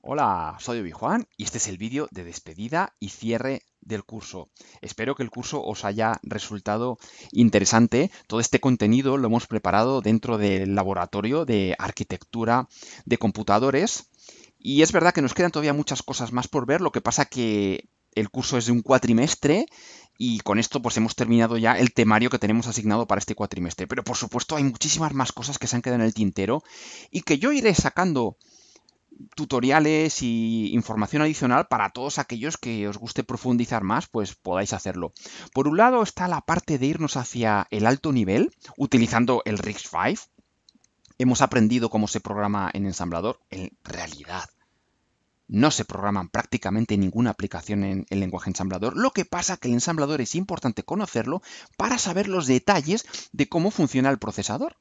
Hola, soy Obi-Juan y este es el vídeo de despedida y cierre del curso. Espero que el curso os haya resultado interesante. Todo este contenido lo hemos preparado dentro del laboratorio de arquitectura de computadores y es verdad que nos quedan todavía muchas cosas más por ver, lo que pasa que el curso es de un cuatrimestre y con esto pues hemos terminado ya el temario que tenemos asignado para este cuatrimestre. Pero por supuesto hay muchísimas más cosas que se han quedado en el tintero y que yo iré sacando tutoriales y información adicional para todos aquellos que os guste profundizar más, pues podáis hacerlo. Por un lado está la parte de irnos hacia el alto nivel utilizando el RISC-V. Hemos aprendido cómo se programa en ensamblador. En realidad, no se programan prácticamente ninguna aplicación en el lenguaje ensamblador, lo que pasa que el ensamblador es importante conocerlo para saber los detalles de cómo funciona el procesador,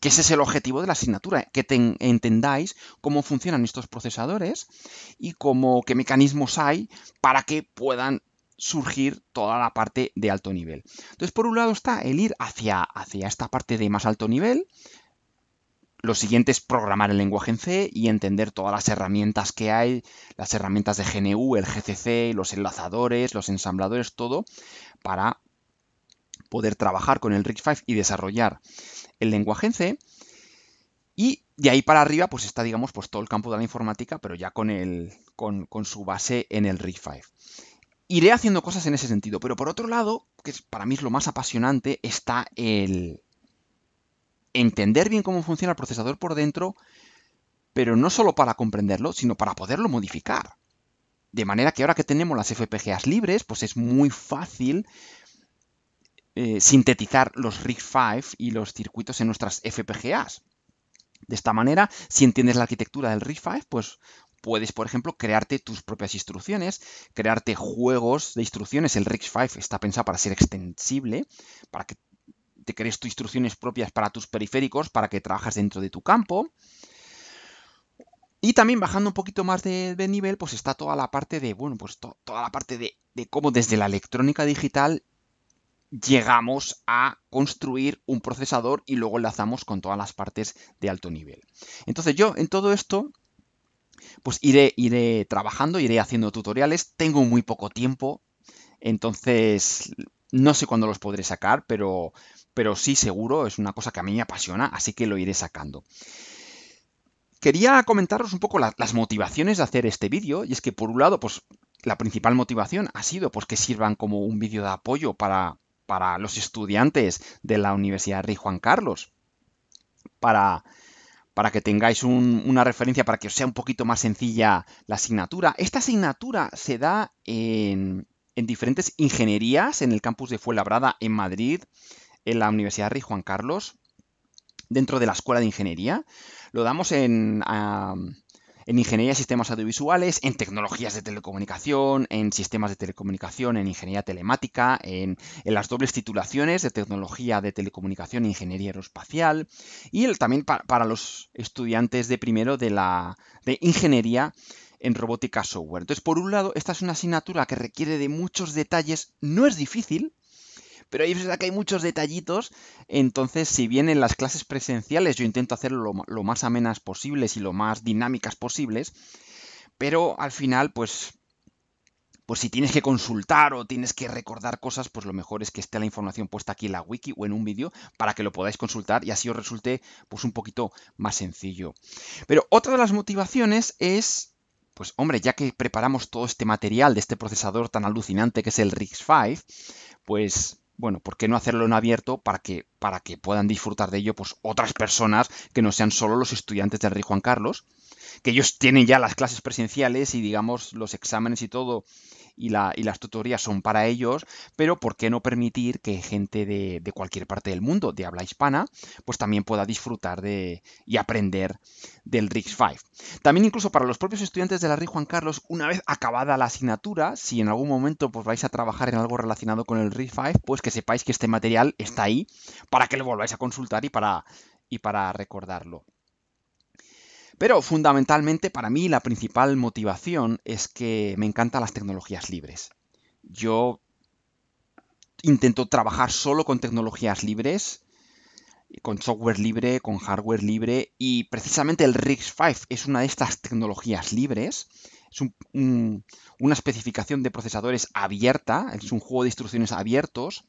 que ese es el objetivo de la asignatura, que entendáis cómo funcionan estos procesadores y cómo, qué mecanismos hay para que puedan surgir toda la parte de alto nivel. Entonces, por un lado está el ir hacia, hacia esta parte de más alto nivel, lo siguiente es programar el lenguaje en C y entender todas las herramientas que hay, las herramientas de GNU, el GCC, los enlazadores, los ensambladores, todo, para poder trabajar con el rig 5 y desarrollar el lenguaje en C. Y de ahí para arriba, pues está, digamos, pues todo el campo de la informática, pero ya con, con, con su base en el rig 5 Iré haciendo cosas en ese sentido, pero por otro lado, que para mí es lo más apasionante, está el, entender bien cómo funciona el procesador por dentro, pero no solo para comprenderlo, sino para poderlo modificar. De manera que ahora que tenemos las FPGAs libres, pues es muy fácil eh, sintetizar los RIG5 y los circuitos en nuestras FPGAs. De esta manera, si entiendes la arquitectura del RIG5, pues puedes, por ejemplo, crearte tus propias instrucciones, crearte juegos de instrucciones. El risc 5 está pensado para ser extensible, para que te crees tus instrucciones propias para tus periféricos, para que trabajas dentro de tu campo. Y también bajando un poquito más de, nivel, pues está toda la parte de, bueno, pues toda la parte de, cómo desde la electrónica digital llegamos a construir un procesador y luego enlazamos con todas las partes de alto nivel. Entonces yo en todo esto pues iré, iré trabajando, iré haciendo tutoriales, tengo muy poco tiempo, entonces no sé cuándo los podré sacar, pero pero sí seguro es una cosa que a mí me apasiona, así que lo iré sacando. Quería comentaros un poco las motivaciones de hacer este vídeo, y es que por un lado, pues la principal motivación ha sido pues que sirvan como un vídeo de apoyo para, para los estudiantes de la Universidad Rey Juan Carlos, para que tengáis una referencia, para que os sea un poquito más sencilla la asignatura. Esta asignatura se da en, en diferentes ingenierías en el campus de Fuenlabrada en Madrid, en la Universidad Rey Juan Carlos, dentro de la Escuela de Ingeniería. Lo damos en, Ingeniería de Sistemas Audiovisuales, en Tecnologías de Telecomunicación, en Sistemas de Telecomunicación, en Ingeniería Telemática, en, las dobles titulaciones de Tecnología de Telecomunicación e Ingeniería Aeroespacial y el, también para los estudiantes de primero de, la, de Ingeniería en robótica software. Entonces, por un lado, esta es una asignatura que requiere de muchos detalles, no es difícil, pero ahí es verdad que hay muchos detallitos, entonces si bien en las clases presenciales yo intento hacerlo lo, más amenas posibles y lo más dinámicas posibles, pero al final pues pues si tienes que consultar o tienes que recordar cosas, pues lo mejor es que esté la información puesta aquí en la wiki o en un vídeo para que lo podáis consultar y así os resulte pues un poquito más sencillo. Pero otra de las motivaciones es, pues hombre, ya que preparamos todo este material de este procesador tan alucinante que es el Rix5, pues bueno, ¿por qué no hacerlo en abierto para que, para que puedan disfrutar de ello pues, otras personas que no sean solo los estudiantes del Rey Juan Carlos? que ellos tienen ya las clases presenciales y digamos los exámenes y todo y, las tutorías son para ellos, pero ¿por qué no permitir que gente de, cualquier parte del mundo de habla hispana pues también pueda disfrutar de y aprender del RIX 5? También incluso para los propios estudiantes de la RIG Juan Carlos, una vez acabada la asignatura, si en algún momento pues vais a trabajar en algo relacionado con el RIX 5, pues que sepáis que este material está ahí para que lo volváis a consultar y para, y para recordarlo. Pero fundamentalmente para mí la principal motivación es que me encantan las tecnologías libres. Yo intento trabajar solo con tecnologías libres, con software libre, con hardware libre, y precisamente el RISC-V es una de estas tecnologías libres. Es una especificación de procesadores abierta, es un juego de instrucciones abiertos,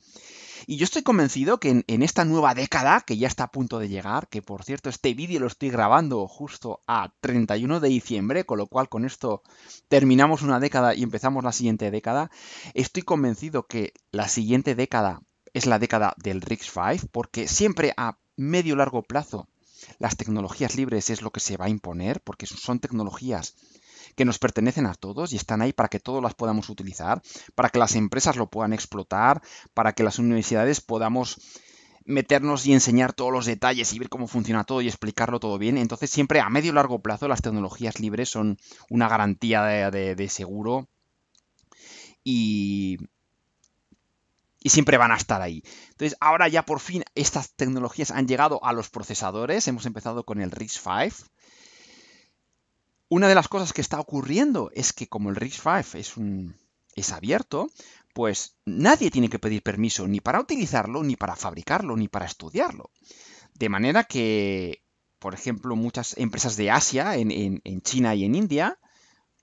y yo estoy convencido que en, esta nueva década, que ya está a punto de llegar, que por cierto este vídeo lo estoy grabando justo a 31 de diciembre, con lo cual con esto terminamos una década y empezamos la siguiente década, estoy convencido que la siguiente década es la década del Rix 5, porque siempre a medio largo plazo las tecnologías libres es lo que se va a imponer, porque son tecnologías que nos pertenecen a todos y están ahí para que todos las podamos utilizar, para que las empresas lo puedan explotar, para que las universidades podamos meternos y enseñar todos los detalles y ver cómo funciona todo y explicarlo todo bien. Entonces siempre a medio y largo plazo las tecnologías libres son una garantía de, seguro y, y siempre van a estar ahí. Entonces, ahora ya por fin estas tecnologías han llegado a los procesadores. Hemos empezado con el RISC-V, una de las cosas que está ocurriendo es que como el RISC V es, abierto, pues nadie tiene que pedir permiso ni para utilizarlo, ni para fabricarlo, ni para estudiarlo. De manera que, por ejemplo, muchas empresas de Asia, en, China y en India,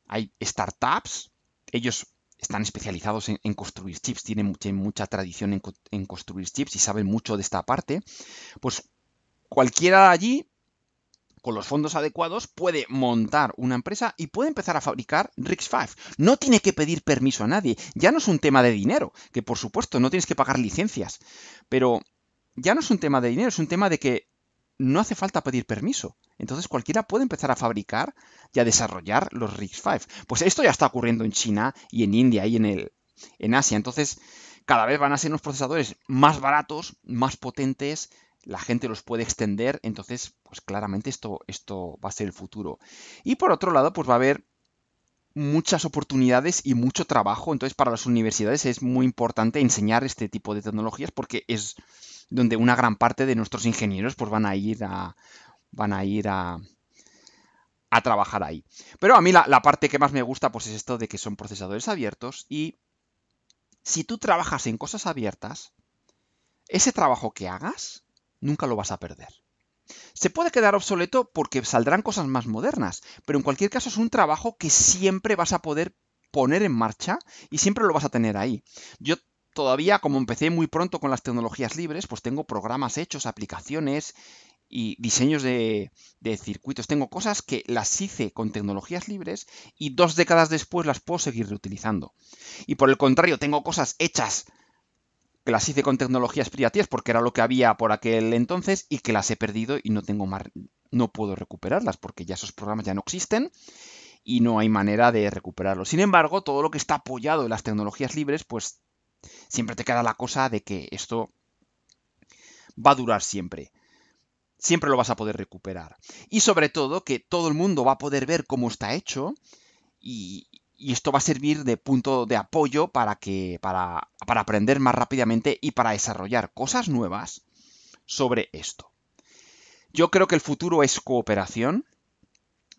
hay startups, ellos están especializados en, construir chips, tienen, tienen mucha tradición en, construir chips y saben mucho de esta parte, pues cualquiera allí con los fondos adecuados, puede montar una empresa y puede empezar a fabricar RIGS 5. No tiene que pedir permiso a nadie. Ya no es un tema de dinero, que por supuesto no tienes que pagar licencias, pero ya no es un tema de dinero, es un tema de que no hace falta pedir permiso. Entonces cualquiera puede empezar a fabricar y a desarrollar los RIGS 5. Pues esto ya está ocurriendo en China y en India y en, el, en Asia. Entonces cada vez van a ser unos procesadores más baratos, más potentes, la gente los puede extender, entonces, pues claramente esto, esto va a ser el futuro. Y por otro lado, pues va a haber muchas oportunidades y mucho trabajo. Entonces, para las universidades es muy importante enseñar este tipo de tecnologías porque es donde una gran parte de nuestros ingenieros pues, van a ir a. van a ir a. a trabajar ahí. Pero a mí la, parte que más me gusta, pues es esto de que son procesadores abiertos. Y si tú trabajas en cosas abiertas, ese trabajo que hagas nunca lo vas a perder. Se puede quedar obsoleto porque saldrán cosas más modernas, pero en cualquier caso es un trabajo que siempre vas a poder poner en marcha y siempre lo vas a tener ahí. Yo todavía, como empecé muy pronto con las tecnologías libres, pues tengo programas hechos, aplicaciones y diseños de, circuitos. Tengo cosas que las hice con tecnologías libres y dos décadas después las puedo seguir reutilizando. Y por el contrario, tengo cosas hechas que las hice con tecnologías privativas porque era lo que había por aquel entonces y que las he perdido y no tengo más, no puedo recuperarlas porque ya esos programas ya no existen y no hay manera de recuperarlos. Sin embargo, todo lo que está apoyado en las tecnologías libres, pues siempre te queda la cosa de que esto va a durar siempre. Siempre lo vas a poder recuperar. Y sobre todo que todo el mundo va a poder ver cómo está hecho y, y esto va a servir de punto de apoyo para que para, aprender más rápidamente y para desarrollar cosas nuevas sobre esto. Yo creo que el futuro es cooperación.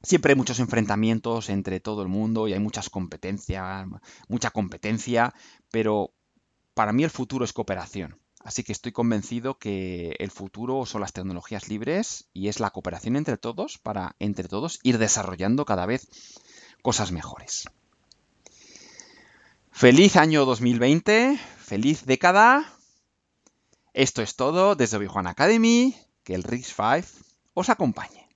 Siempre hay muchos enfrentamientos entre todo el mundo y hay muchas competencias, mucha competencia, pero para mí el futuro es cooperación. Así que estoy convencido que el futuro son las tecnologías libres y es la cooperación entre todos para entre todos ir desarrollando cada vez cosas mejores. Feliz año 2020, feliz década. Esto es todo desde obi Academy. Que el risc 5 os acompañe.